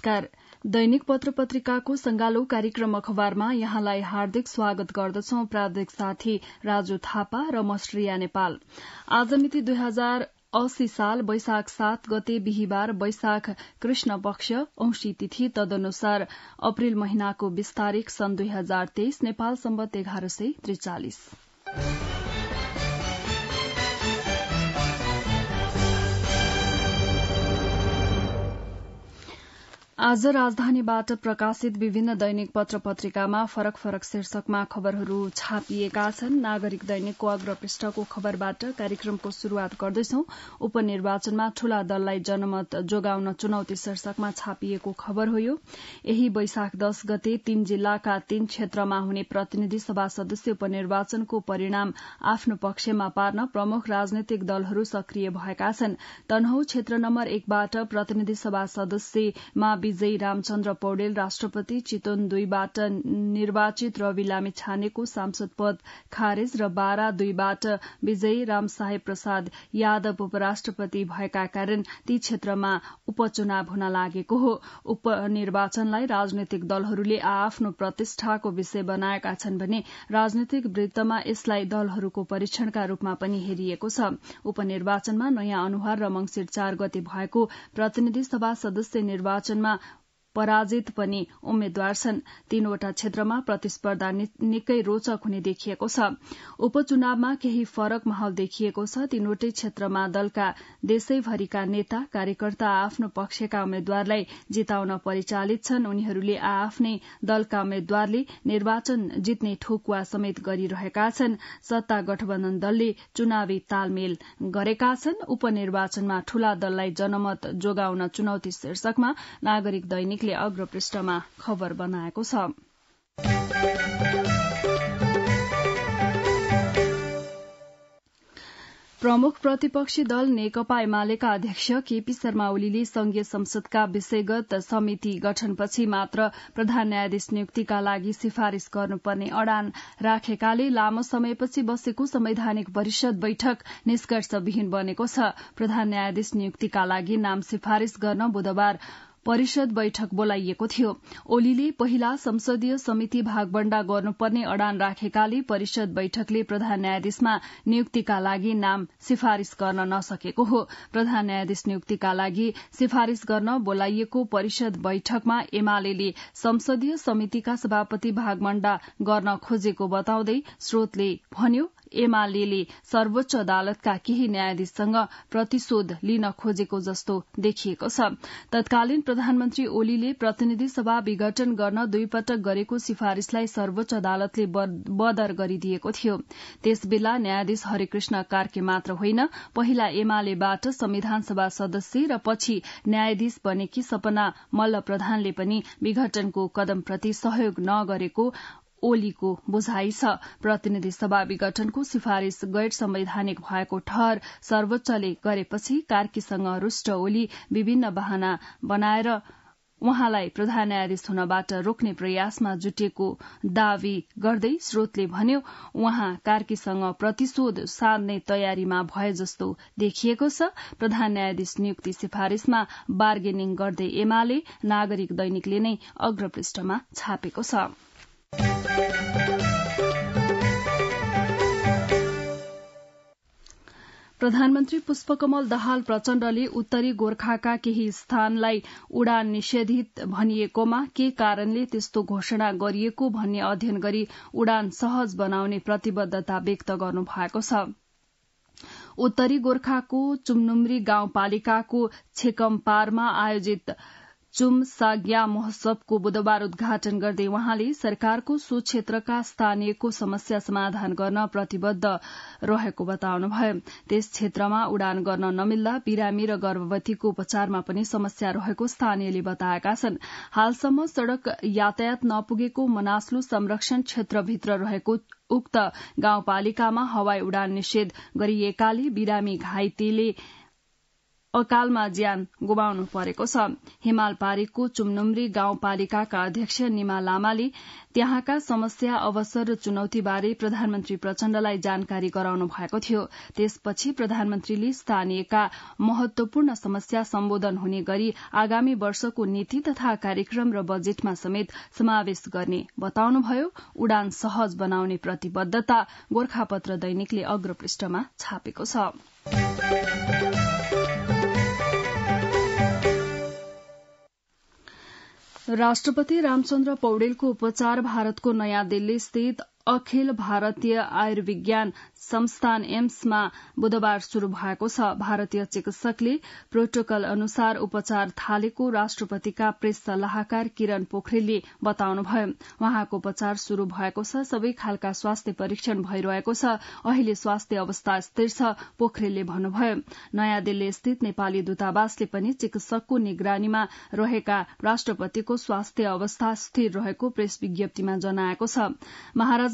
नमस्कार दैनिक पत्र पत्रिकाको संगालो कार्यक्रम अखबारमा यहाँलाई हार्दिक स्वागत गर्दछौ प्राविधिक साथी राजु थापा र मश्रिया नेपाल आज मिति दुई हजार अस्सी साल वैशाख सात गते बिहिबार वैशाख कृष्ण पक्ष औंशी तिथि तदनुसार अप्रेल महिनाको बीस तारीक सन् दुई हजार तेइस नेपाल सम्बन्ध एघार सय त्रिचालिस आज राजधानीबाट प्रकाशित विभिन्न दैनिक पत्र पत्रिकामा फरक फरक शीर्षकमा खबरहरू छापिएका छन् नागरिक दैनिकको अग्रपृष्ठको खबरबाट कार्यक्रमको शुरूआत गर्दैछौ उपनिर्वाचनमा ठूला दललाई जनमत जोगाउन चुनौती शीर्षकमा छापिएको खबर हो यही वैशाख दश गते तीन जिल्लाका तीन क्षेत्रमा हुने प्रतिनिधि सभा सदस्य उपनिर्वाचनको परिणाम आफ्नो पक्षमा पार्न प्रमुख राजनैतिक दलहरू सक्रिय भएका छन् तनहौ क्षेत्र नम्बर एकबाट प्रतिनिधि सभा सदस्यमा विजयी रामचन्द्र पौडेल राष्ट्रपति चितवन दुईबाट निर्वाचित रवि लामी छानेको सांसद पद खारेज र बारा दुईबाट विजयी रामसाहे प्रसाद यादव उपराष्ट्रपति भएका कारण ती क्षेत्रमा उपचुनाव हुन लागेको हो उपनिर्वाचनलाई राजनैतिक दलहरूले आ आफ्नो प्रतिष्ठाको विषय बनाएका छन् भने राजनैतिक वृत्तमा यसलाई दलहरूको परीक्षणका रूपमा पनि हेरिएको छ उपनिर्वाचनमा नयाँ अनुहार र मंगिर चार गते भएको प्रतिनिधि सभा सदस्य निर्वाचनमा पराजित पनि उम्मेद्वार छन् तीनवटा क्षेत्रमा प्रतिस्पर्धा निकै रोचक हुने देखिएको छ उपचुनावमा केही फरक माहौल देखिएको छ तीनवटै क्षेत्रमा दलका देशैभरिका नेता कार्यकर्ता आफ्नो पक्षका उम्मेद्वारलाई जिताउन परिचालित छन् उनीहरूले आ आफ्नै दलका उम्मेद्वारले निर्वाचन जित्ने ठोकुवा समेत गरिरहेका छन् सत्ता गठबन्धन दलले चुनावी तालमेल गरेका छन् उपनिर्वाचनमा ठूला दललाई जनमत जोगाउन चुनौती शीर्षकमा नागरिक दैनिक दैनिकले अग्रपृष्ठमा खबर बनाएको छ प्रमुख प्रतिपक्षी दल नेकपा एमालेका अध्यक्ष केपी शर्मा ओलीले संघीय संसदका विषयगत समिति गठनपछि मात्र प्रधान न्यायाधीश नियुक्तिका लागि सिफारिश गर्नुपर्ने अडान राखेकाले लामो समयपछि बसेको संवैधानिक परिषद बैठक निष्कर्षविहीन बनेको छ प्रधान न्यायाधीश नियुक्तिका लागि नाम सिफारिश गर्न बुधबार परिषद बैठक बोलाइएको थियो ओलीले पहिला संसदीय समिति भागबण्डा गर्नुपर्ने अडान राखेकाले परिषद बैठकले प्रधान न्यायाधीशमा नियुक्तिका लागि नाम सिफारिश गर्न नसकेको हो प्रधान न्यायाधीश नियुक्तिका लागि सिफारिश गर्न बोलाइएको परिषद बैठकमा एमाले संसदीय समितिका सभापति भागबण्डा गर्न खोजेको बताउँदै श्रोतले भन्यो एमाले सर्वोच्च अदालतका केही न्यायाधीशसँग प्रतिशोध लिन खोजेको जस्तो देखिएको छ तत्कालीन प्रधानमन्त्री ओलीले प्रतिनिधि सभा विघटन गर्न दुईपटक गरेको सिफारिशलाई सर्वोच्च अदालतले बदर गरिदिएको थियो त्यसबेला न्यायाधीश हरिकृष्ण कार्के मात्र होइन पहिला एमालेबाट संविधानसभा सदस्य र पछि न्यायाधीश बनेकी सपना मल्ल प्रधानले पनि विघटनको कदमप्रति सहयोग नगरेको ओलीको बुझाइ छ प्रतिनिधि सभा विघटनको सिफारिश गैर संवैधानिक भएको ठहर सर्वोच्चले गरेपछि कार्कीसँग रुष्ट ओली विभिन्न वाहना बनाएर उहाँलाई प्रधान न्यायाधीश हुनबाट रोक्ने प्रयासमा जुटेको दावी गर्दै स्रोतले भन्यो उहाँ कार्कीसँग प्रतिशोध साध्ने तयारीमा भए जस्तो देखिएको छ प्रधान न्यायाधीश नियुक्ति सिफारिशमा बार्गेनिङ गर्दै एमाले नागरिक दैनिकले नै अग्रपृष्ठमा छापेको छ प्रधानमन्त्री पुष्पकमल दहाल प्रचण्डले उत्तरी गोर्खाका केही स्थानलाई उडान निषेधित भनिएकोमा के कारणले त्यस्तो घोषणा गरिएको भन्ने अध्ययन गरी उडान सहज बनाउने प्रतिबद्धता व्यक्त गर्नु भएको छ उत्तरी गोर्खाको चुमनुम्री गाउँपालिकाको छेकमपारमा आयोजित चुम साग्या महोत्सवको बुधबार उद्घाटन गर्दै वहाँले सरकारको सो क्षेत्रका स्थानीयको समस्या समाधान गर्न प्रतिबद्ध रहेको बताउनुभयो त्यस क्षेत्रमा उडान गर्न नमिल्दा बिरामी र गर्भवतीको उपचारमा पनि समस्या रहेको स्थानीयले बताएका छन् हालसम्म सड़क यातायात नपुगेको मनास्लु संरक्षण क्षेत्रभित्र रहेको उक्त गाउँपालिकामा हवाई उडान निषेध गरिएकाले बिरामी घाइतेले अकालमा ज्यान गुमाउनु परेको छ हिमाल पारीको चुमनुम्री गाउँपालिकाका अध्यक्ष निमा लामाले त्यहाँका समस्या अवसर र चुनौतीबारे प्रधानमन्त्री प्रचण्डलाई जानकारी गराउनु भएको थियो त्यसपछि प्रधानमन्त्रीले स्थानीयका महत्वपूर्ण समस्या सम्बोधन हुने गरी आगामी वर्षको नीति तथा कार्यक्रम र बजेटमा समेत समावेश गर्ने बताउनुभयो उडान सहज बनाउने प्रतिबद्धता गोर्खापत्र दैनिकले अग्रपृष्ठमा छापेको छ राष्ट्रपति रामचन्द्र पौडेलको उपचार भारतको नयाँ दिल्ली स्थित अखिल भारतीय आयुर्विज्ञान संस्थान एम्समा बुधबार शुरू भएको छ भारतीय चिकित्सकले प्रोटोकल अनुसार उपचार थालेको राष्ट्रपतिका प्रेस सल्लाहकार किरण पोखरेलले बताउनुभयो उहाँको उपचार शुरू भएको छ सबै खालका स्वास्थ्य परीक्षण भइरहेको छ अहिले स्वास्थ्य अवस्था स्थिर छ पोखरेलले भन्नुभयो नयाँ दिल्ली स्थित नेपाली दूतावासले पनि चिकित्सकको निगरानीमा रहेका राष्ट्रपतिको स्वास्थ्य अवस्था स्थिर रहेको प्रेस विज्ञप्तिमा जनाएको छ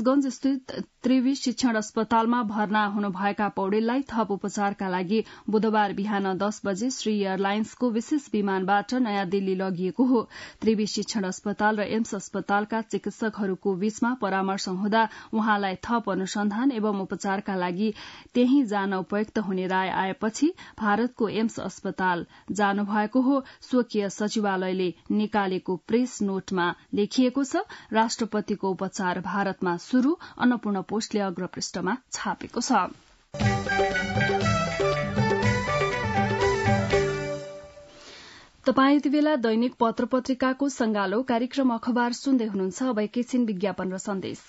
गन्ज स्थित त्रिवी शिक्षण अस्पतालमा भर्ना हुनुभएका पौडेललाई थप उपचारका लागि बुधबार बिहान दस बजे श्री एयरलाइन्सको विशेष विमानबाट नयाँ दिल्ली लगिएको हो त्रिवी शिक्षण अस्पताल र एम्स अस्पतालका चिकित्सकहरूको बीचमा परामर्श हुँदा उहाँलाई थप अनुसन्धान एवं उपचारका लागि त्यही जान उपयुक्त हुने राय आएपछि भारतको एम्स अस्पताल जानुभएको हो स्वकीय सचिवालयले निकालेको प्रेस नोटमा लेखिएको छ राष्ट्रपतिको उपचार भारतमा शुरू अन्नपूर्ण पोस्टले अग्रपृष्ठमा छापेको छ तपाईँ यति बेला दैनिक पत्र पत्रिकाको संगालो कार्यक्रम अखबार सुन्दै हुनुहुन्छ अब एकैछिन विज्ञापन र सन्देश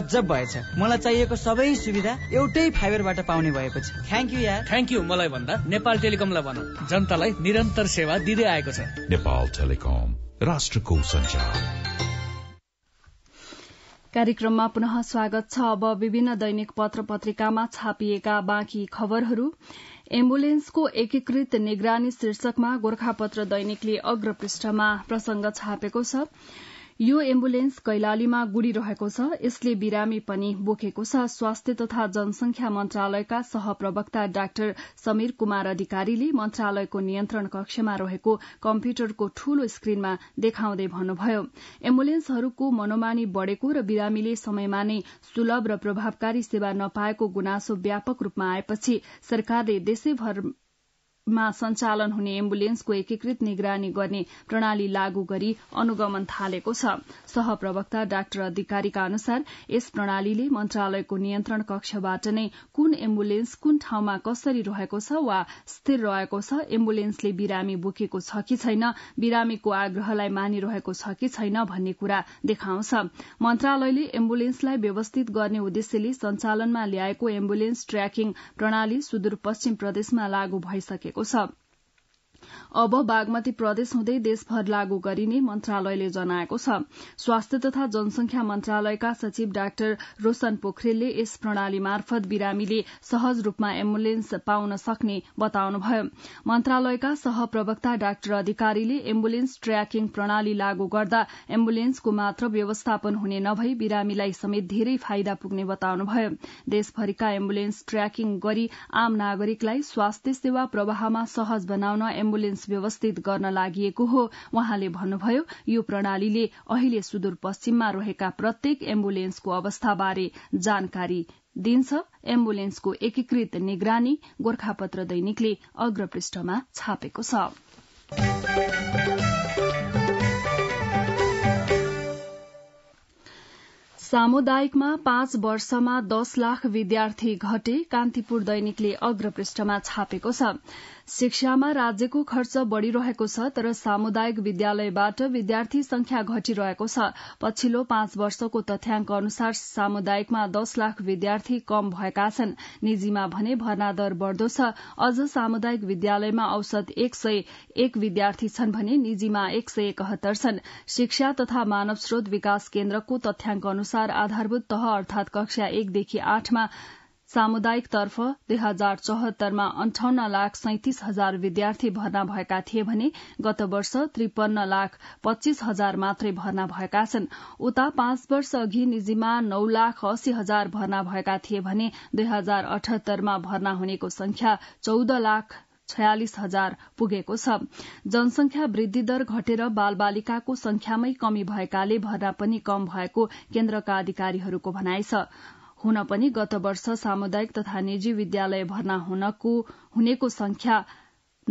गजब भएछ मलाई चाहिएको सबै सुविधा एउटै फाइबरबाट पाउने भएको छ थ्याङ्क यू यार थ्याङ्क यू मलाई भन्दा नेपाल टेलिकमलाई भन जनतालाई निरन्तर सेवा दिँदै आएको छ नेपाल टेलिकम राष्ट्रको संचार कार्यक्रममा पुनः स्वागत छ अब विभिन्न दैनिक पत्र पत्रिकामा छापिएका बाँकी खबरहरू एम्बुलेन्सको एकीकृत निगरानी शीर्षकमा गोर्खापत्र दैनिकले अग्रपृष्ठमा प्रसंग छापेको छ यो एम्बुलेन्स कैलालीमा गुड़िरहेको छ यसले बिरामी पनि बोकेको छ स्वास्थ्य तथा जनसंख्या मन्त्रालयका सहप्रवक्ता डाक्टर समीर कुमार अधिकारीले मन्त्रालयको नियन्त्रण कक्षमा रहेको कम्प्युटरको ठूलो स्क्रिनमा देखाउँदै भन्नुभयो एम्बुलेन्सहरूको मनोमानी बढ़ेको र बिरामीले समयमा नै सुलभ र प्रभावकारी सेवा नपाएको गुनासो व्यापक रूपमा आएपछि सरकारले देशैभर मा सञ्चालन हुने एम्बुलेन्सको एकीकृत निगरानी गर्ने प्रणाली लागू गरी अनुगमन थालेको छ सहप्रवक्ता डाक्टर अधिकारीका अनुसार यस प्रणालीले मन्त्रालयको नियन्त्रण कक्षबाट नै कुन एम्बुलेन्स कुन ठाउँमा कसरी रहेको छ वा स्थिर रहेको छ एम्बुलेन्सले बिरामी बोकेको छ कि छैन बिरामीको आग्रहलाई मानिरहेको छ कि छैन भन्ने कुरा देखाउँछ मन्त्रालयले एम्बुलेन्सलाई व्यवस्थित गर्ने उद्देश्यले सञ्चालनमा ल्याएको एम्बुलेन्स ट्र्याकिङ प्रणाली सुदूरपश्चिम प्रदेशमा लागू भइसकेको गरेको छ अब बागमती प्रदेश हुँदै देशभर लागू गरिने मन्त्रालयले जनाएको छ स्वास्थ्य तथा जनसंख्या मन्त्रालयका सचिव डाक्टर रोशन पोखरेलले यस प्रणाली मार्फत बिरामीले सहज रूपमा एम्बुलेन्स पाउन सक्ने बताउनुभयो मन्त्रालयका सहप्रवक्ता डाक्टर अधिकारीले एम्बुलेन्स ट्र्याकिङ प्रणाली लागू गर्दा एम्बुलेन्सको मात्र व्यवस्थापन हुने नभई बिरामीलाई समेत धेरै फाइदा पुग्ने बताउनुभयो देशभरिका एम्बुलेन्स ट्र्याकिङ गरी आम नागरिकलाई स्वास्थ्य सेवा प्रवाहमा सहज बनाउन एम्बुलेन्स एम्बुलेन्स व्यवस्थित गर्न लागि हो उहाँले भन्नुभयो यो प्रणालीले अहिले सुदूरपश्चिममा रहेका प्रत्येक एम्बुलेन्सको अवस्थाबारे जानकारी दिन्छ एम्बुलेन्सको एकीकृत निगरानी गोर्खापत्र दैनिकले अग्रपृष्ठमा छापेको छ सामुदायिकमा पाँच वर्षमा दश लाख विद्यार्थी घटे कान्तिपुर दैनिकले अग्रपृष्ठमा छापेको छ शिक्षामा राज्यको खर्च बढ़िरहेको छ तर सामुदायिक विद्यालयबाट विद्यार्थी संख्या घटिरहेको छ पछिल्लो पाँच वर्षको तथ्याङ्क अनुसार सामुदायिकमा दश लाख विद्यार्थी कम भएका छन् निजीमा भने भर्ना दर बढ़दो छ अझ सामुदायिक विद्यालयमा औसत एक सय एक विद्यार्थी छन् भने निजीमा एक सय एकहत्तर छन् शिक्षा तथा मानव स्रोत विकास केन्द्रको तथ्याङ्क अनुसार आधारभूत तह अर्थात कक्षा एकदेखि आठमा सामुदायिकतर्फ दुई हजार चौहत्तरमा अन्ठाउन्न लाख सैतिस हजार विद्यार्थी भर्ना भएका थिए भने गत वर्ष त्रिपन्न लाख पच्चीस हजार मात्रै भर्ना भएका छन् उता पाँच वर्ष अघि निजीमा नौ लाख अस्सी हजार भर्ना भएका थिए भने दुई हजार अठहत्तरमा भर्ना हुनेको संख्या चौध लाख छयालिस हजार पुगेको छ जनसंख्या वृद्धि दर घटेर बालबालिकाको संख्यामै कमी भएकाले भर्ना पनि कम भएको केन्द्रका अधिकारीहरूको भनाइ छ हुन पनि गत वर्ष सामुदायिक तथा निजी विद्यालय भर्ना हुनेको संख्या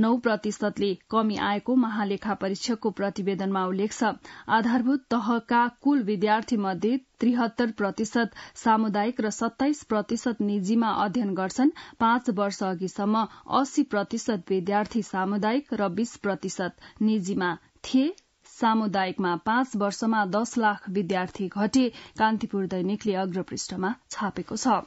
नौ प्रतिशतले कमी आएको महालेखा परीक्षकको प्रतिवेदनमा उल्लेख छ आधारभूत तहका कुल विद्यार्थी मध्ये त्रिहत्तर प्रतिशत सामुदायिक र सत्ताइस प्रतिशत निजीमा अध्ययन गर्छन् पाँच वर्ष अघिसम्म अस्सी प्रतिशत विद्यार्थी सामुदायिक र बीस प्रतिशत निजीमा थिए सामुदायिकमा पाँच वर्षमा दश लाख विद्यार्थी घटे कान्तिपुर दैनिकले अग्रपृष्ठमा छापेको छ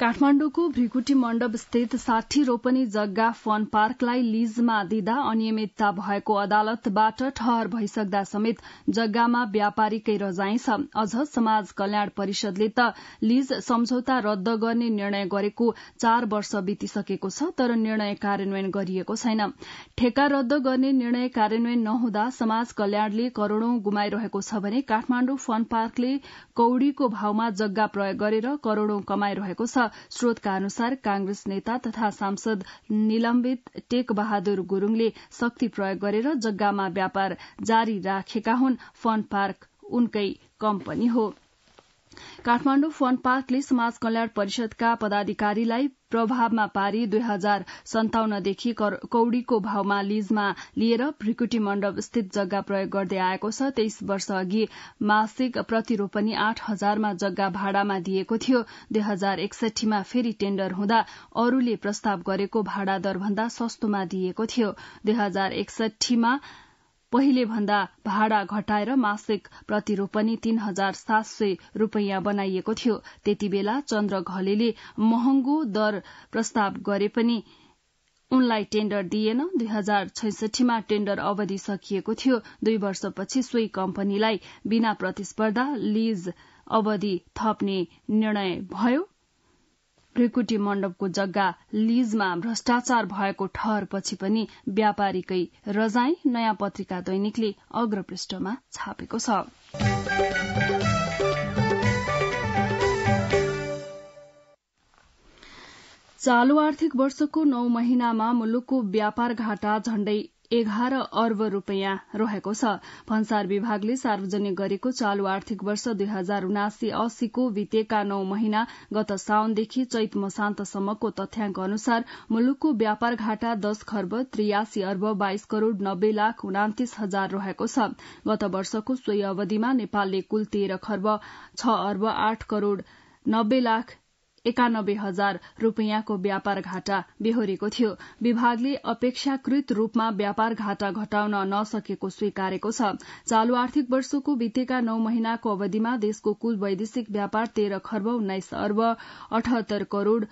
काठमाण्डुको भ्रिकुटी मण्डप स्थित साठी रोपनी जग्गा फन पार्कलाई लिजमा दिँदा अनियमितता भएको अदालतबाट ठहर भइसक्दा समेत जग्गामा व्यापारीकै रजाई छ अझ समाज कल्याण परिषदले त लिज सम्झौता रद्द गर्ने निर्णय गरेको चार वर्ष बितिसकेको छ तर निर्णय कार्यान्वयन गरिएको छैन ठेक्का रद्द गर्ने निर्णय कार्यान्वयन नहुँदा समाज कल्याणले करोड़ौं गुमाइरहेको छ भने काठमाण्डु फन पार्कले कौड़ीको भावमा जग्गा प्रयोग गरेर करोड़ौं कमाइरहेको छ स्रोतका अनुसार कांग्रेस नेता तथा सांसद निलम्बित टेक बहादुर गुरूङले शक्ति प्रयोग गरेर जग्गामा व्यापार जारी राखेका हुन् फन पार्क उनकै कम्पनी हो काठमाण्डु फन पार्कले समाज कल्याण परिषदका पदाधिकारीलाई प्रभावमा पारी दुई हजार सन्ताउन्नदेखि कौडीको भावमा लिजमा लिएर भ्रिकुटी मण्डप स्थित जग्गा प्रयोग गर्दै आएको छ तेइस वर्ष अघि मासिक प्रतिरोपणी आठ हजारमा जग्गा भाडामा दिएको थियो दुई हजार एकसठीमा फेरि टेण्डर हुँदा अरूले प्रस्ताव गरेको भाडा दरभन्दा सस्तोमा दिएको थियो दुई हजार पहिले भन्दा भाड़ा घटाएर मासिक प्रतिरोपनी तीन हजार सात सय रूपियाँ बनाइएको थियो त्यति बेला चन्द्र घलेले महँगो दर प्रस्ताव गरे पनि उनलाई टेण्डर दिएन दुई हजार छैसठीमा टेण्डर अवधि सकिएको थियो दुई वर्षपछि सोही कम्पनीलाई बिना प्रतिस्पर्धा लिज अवधि थप्ने निर्णय भयो त्रिकुटी मण्डपको जग्गा लिजमा भ्रष्टाचार भएको ठहरपछि पनि व्यापारीकै रजाई नयाँ पत्रिका दैनिकले अग्रपृष्ठमा छापेको छ चालु आर्थिक वर्षको नौ महिनामा मुलुकको व्यापार घाटा झण्डै एघार अर्ब रूपियाँ रहेको छ भन्सार विभागले सार्वजनिक गरेको चालू आर्थिक वर्ष दुई हजार उनासी अस्सीको बितेका नौ महिना गत साउनदेखि चैत मसान्तसम्मको तथ्याङ्क अनुसार मुलुकको व्यापार घाटा दश खर्ब त्रियासी अर्ब बाइस करोड़ नब्बे लाख उनातिस हजार रहेको छ गत वर्षको सोही अवधिमा नेपालले कुल तेह्र खर्ब छ अर्ब आठ करोड़ नब्बे लाख एकानब्बे हजार रूपियाँको व्यापार घाटा बेहोरेको थियो विभागले अपेक्षाकृत रूपमा व्यापार घाटा घटाउन नसकेको स्वीकारेको छ चालू आर्थिक वर्षको बितेका नौ महिनाको अवधिमा देशको कुल वैदेशिक व्यापार तेह्र खर्ब उन्नाइस अर्ब अठहत्तर करोड़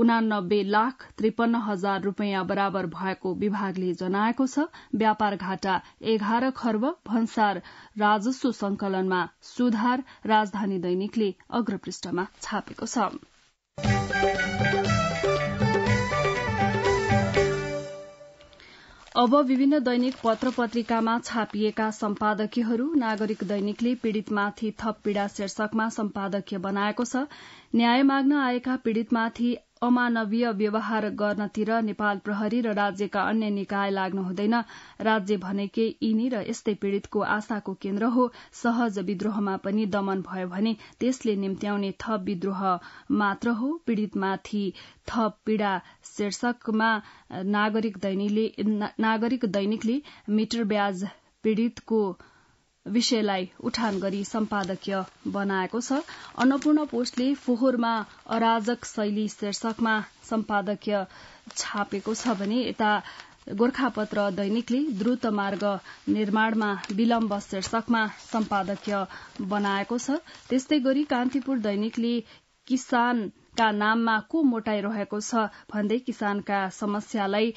उनानब्बे लाख त्रिपन्न हजार रूपियाँ बराबर भएको विभागले जनाएको छ व्यापार घाटा एघार खर्ब भन्सार राजस्व संकलनमा सुधार राजधानी दैनिकले अग्रपृष्ठमा छापेको छ अब विभिन्न दैनिक पत्र पत्रिकामा छापिएका सम्पादकीयहरू नागरिक दैनिकले पीड़ितमाथि थप पीड़ा शीर्षकमा सम्पादकीय बनाएको छ न्याय माग्न आएका पीड़ितमाथि अमानवीय व्यवहार गर्नतिर नेपाल प्रहरी र राज्यका अन्य निकाय लाग्नु हुँदैन राज्य भनेकै यिनी र यस्तै पीड़ितको आशाको केन्द्र हो सहज विद्रोहमा पनि दमन भयो भने त्यसले निम्त्याउने थप विद्रोह मात्र हो पीड़ितमाथि थप पीड़ा शीर्षकमा नागरिक दैनिकले मिटर ब्याज पीड़ितको विषयलाई उठान गरी सम्पादकीय बनाएको छ अन्नपूर्ण पोस्टले फोहोरमा अराजक शैली शीर्षकमा सम्पादकीय छापेको छ भने यता गोर्खापत्र दैनिकले द्रुत मार्ग निर्माणमा विलम्ब शीर्षकमा सम्पादकीय बनाएको छ त्यस्तै गरी कान्तिपुर दैनिकले किसानका नाममा को मोटाइरहेको छ भन्दै किसानका समस्यालाई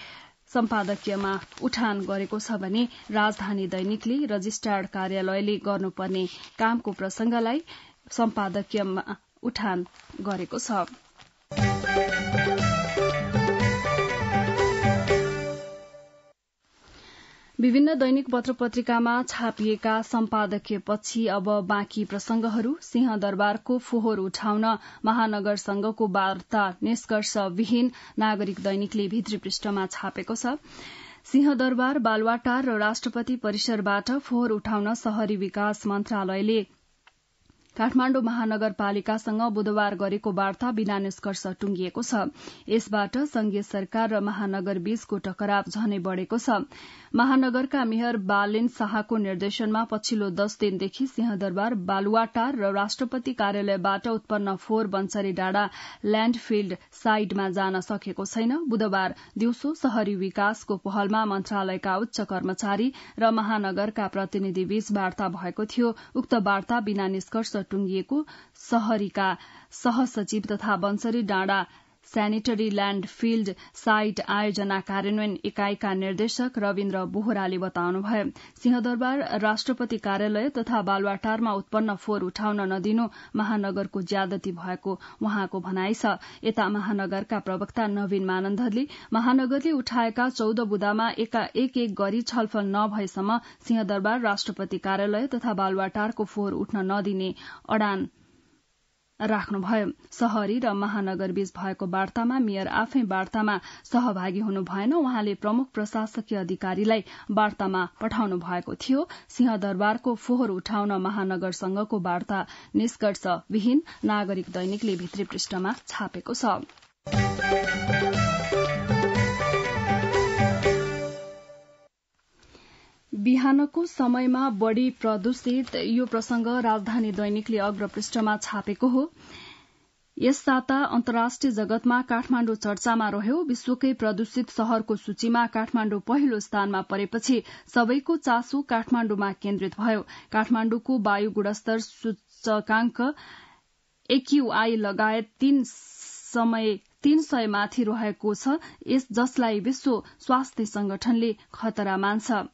सम्पादकीयमा उठान गरेको छ भने राजधानी दैनिकले रजिस्ट्रार कार्यालयले गर्नुपर्ने कामको प्रसंगलाई सम्पादकीयमा उठान गरेको छ विभिन्न दैनिक पत्र पत्रिकामा छापिएका सम्पादकीय पछि अब बाँकी प्रसंगहरू सिंहदरबारको फोहोर उठाउन महानगर संघको वार्ता निष्कर्षविहीन नागरिक दैनिकले भित्री पृष्ठमा छापेको छ सिंहदरबार बालवाटार र राष्ट्रपति परिसरबाट फोहोर उठाउन शहरी विकास मन्त्रालयले काठमाण्डु महानगरपालिकासँग बुधबार गरेको वार्ता बिना निष्कर्ष टुङ्गिएको छ यसबाट संघीय सरकार र महानगर बीचको टकराव झनै बढ़ेको छ महानगरका मेयर बालेन शाहको निर्देशनमा पछिल्लो दश दिनदेखि सिंहदरबार बालुवाटार र राष्ट्रपति कार्यालयबाट उत्पन्न फोहोर बन्सरी डाँडा ल्याण्डफिल्ड साइडमा जान सकेको छैन बुधबार दिउँसो शहरी विकासको पहलमा मन्त्रालयका उच्च कर्मचारी र महानगरका प्रतिनिधिबीच वार्ता भएको थियो उक्त वार्ता बिना निष्कर्ष टुंगिएको शहरीका सहसचिव तथा बन्सरी डाँडा सेनिटरी ल्याण्ड फिल्ड साइट आयोजना कार्यान्वयन इकाईका निर्देशक रविन्द्र बोहराले बताउनुभयो सिंहदरबार राष्ट्रपति कार्यालय तथा बालुवाटारमा उत्पन्न फोहोर उठाउन नदिनु महानगरको ज्यादती भएको उहाँको भनाइ छ यता महानगरका प्रवक्ता नवीन मानन्दले महानगरले उठाएका चौध बुदामा एक एक गरी छलफल नभएसम्म सिंहदरबार राष्ट्रपति कार्यालय तथा बालुवाटारको फोहोर उठ्न नदिने अडान राख्नुभयो शहरी र महानगरबीच भएको वार्तामा मेयर आफै वार्तामा सहभागी हुनु भएन उहाँले प्रमुख प्रशासकीय अधिकारीलाई वार्तामा पठाउनु भएको थियो सिंहदरबारको फोहोर उठाउन महानगरसँगको वार्ता निष्कर्ष विहीन नागरिक दैनिकले भित्री पृष्ठमा छापेको छ बिहानको समयमा बढ़ी प्रदूषित यो प्रसंग राजधानी दैनिकले अग्रपृष्ठमा छापेको हो यस साता अन्तर्राष्ट्रिय जगतमा काठमाण्डु चर्चामा रह्यो विश्वकै प्रदूषित शहरको सूचीमा काठमाण्डु पहिलो स्थानमा परेपछि सबैको चासो काठमाण्डुमा केन्द्रित भयो काठमाण्डुको वायु गुणस्तर सूचकांक एक्यूआई लगायत तीन समय तीन सयमाथि रहेको छ जसलाई विश्व स्वास्थ्य संगठनले खतरा मान्छ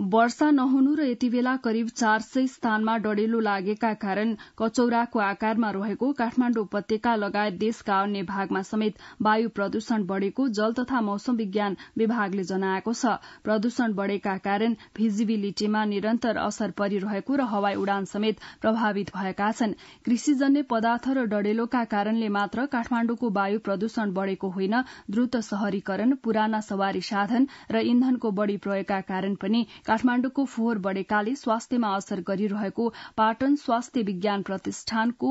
वर्षा नहुनु र यति बेला करिब चार सय स्थानमा डडेलो लागेका कारण कचौराको आकारमा रहेको काठमाण्डु उपत्यका लगायत देशका अन्य भागमा समेत वायु प्रदूषण बढ़ेको जल तथा मौसम विज्ञान विभागले जनाएको छ प्रदूषण बढ़ेका कारण भिजिबिलिटीमा निरन्तर असर परिरहेको र हवाई उडान समेत प्रभावित भएका छन् कृषिजन्य पदार्थ र डडेलोका कारणले मात्र काठमाण्डुको वायु प्रदूषण बढ़ेको होइन द्रुत शहरीकरण पुराना सवारी साधन र इन्धनको बढ़ी प्रयोगका कारण पनि काठमाण्डुको फोहोर बढ़ेकाले स्वास्थ्यमा असर गरिरहेको पाटन स्वास्थ्य विज्ञान प्रतिष्ठानको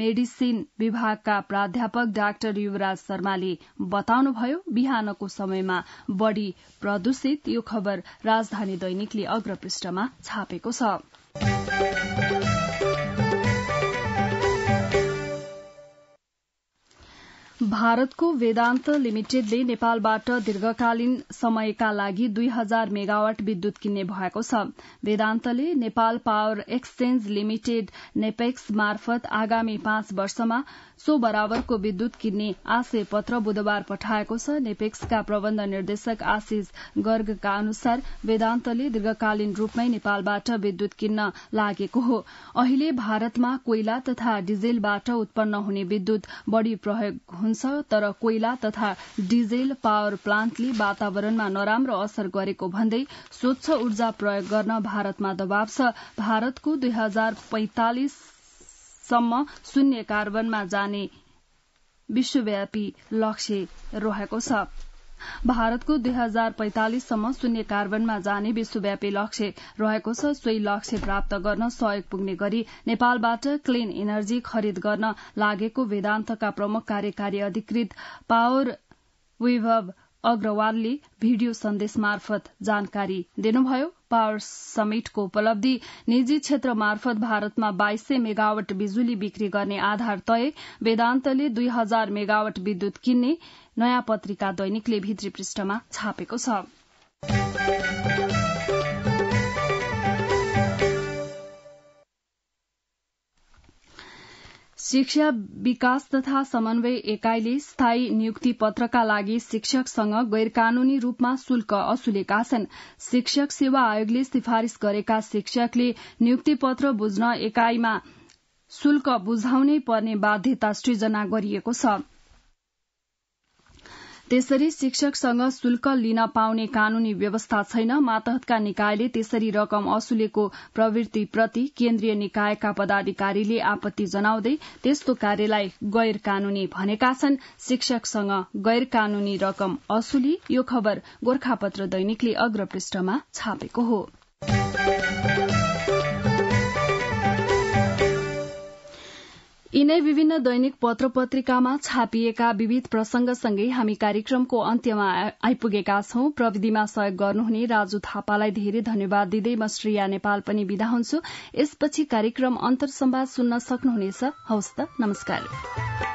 मेडिसिन विभागका प्राध्यापक डाक्टर युवराज शर्माले बताउनुभयो बिहानको समयमा बढ़ी प्रदूषित यो खबर राजधानी दैनिकले अग्रपृष्ठमा छापेको छ भारतको वेदान्त लिमिटेडले नेपालबाट दीर्घकालीन समयका लागि दुई हजार मेगावाट विद्युत किन्ने भएको छ वेदान्तले Nepal power exchange limited NEPEX मार्फत आगामी पाँच वर्षमा सो बराबरको विद्युत किन्ने आशय पत्र बुधबार पठाएको छ नेपेक्सका प्रबन्ध निर्देशक आशिष गर्गका अनुसार वेदान्तले दीर्घकालीन रूपमै नेपालबाट विद्युत किन्न लागेको हो अहिले भारतमा कोइला तथा डिजेलबाट उत्पन्न हुने विद्युत बढ़ी प्रयोग हुन्छ हुन्छ तर कोइला तथा डिजेल पावर प्लान्टले वातावरणमा नराम्रो असर गरेको भन्दै स्वच्छ ऊर्जा प्रयोग गर्न भारतमा दबाव छ भारतको दुई सम्म शून्य कार्बनमा जाने विश्वव्यापी लक्ष्य रहेको छ भारतको दुई हजार पैंतालिससम्म शून्य कार्बनमा जाने विश्वव्यापी लक्ष्य रहेको छ सोही लक्ष्य प्राप्त गर्न सहयोग पुग्ने गरी नेपालबाट क्लीन इनर्जी खरिद गर्न लागेको वेदान्तका प्रमुख कार्यकारी अधिकृत पावर वैभव अग्रवालले भिडियो सन्देश मार्फत जानकारी दिनुभयो पावर समिटको उपलब्धि निजी क्षेत्र मार्फत भारतमा बाइस सय मेगावट बिजुली बिक्री गर्ने आधार तय वेदान्तले दुई हजार मेगावट विद्युत किन्ने नयाँ पत्रिका दैनिकले भित्री पृष्ठमा छापेको छ शिक्षा विकास तथा समन्वय एकाईले स्थायी नियुक्ति पत्रका लागि शिक्षकसँग गैर कानूनी रूपमा शुल्क असुलेका छन् शिक्षक सेवा आयोगले सिफारिश गरेका शिक्षकले नियुक्ति पत्र बुझ्न एकाईमा शुल्क बुझाउनै पर्ने बाध्यता सृजना गरिएको छ त्यसरी शिक्षकसँग शुल्क लिन पाउने कानूनी व्यवस्था छैन मातहतका निकायले त्यसरी रकम असुलेको प्रवृत्तिप्रति केन्द्रीय निकायका पदाधिकारीले आपत्ति जनाउँदै त्यस्तो कार्यलाई गैर कानूनी भनेका छन् शिक्षकसँग गैर कानूनी रकम असुली यो खबर गोर्खापत्र दैनिकले अग्रपृष्ठमा छापेको हो यिनै विभिन्न दैनिक पत्र पत्रिकामा छापिएका विविध प्रसंगसँगै हामी कार्यक्रमको अन्त्यमा आइपुगेका छौं प्रविधिमा सहयोग गर्नुहुने राजु थापालाई धेरै धन्यवाद दिँदै म श्रेया नेपाल पनि विदा हुन्छु यसपछि कार्यक्रम अन्तरसम्वाद सुन्न सक्नुहुनेछ हवस् त नमस्कार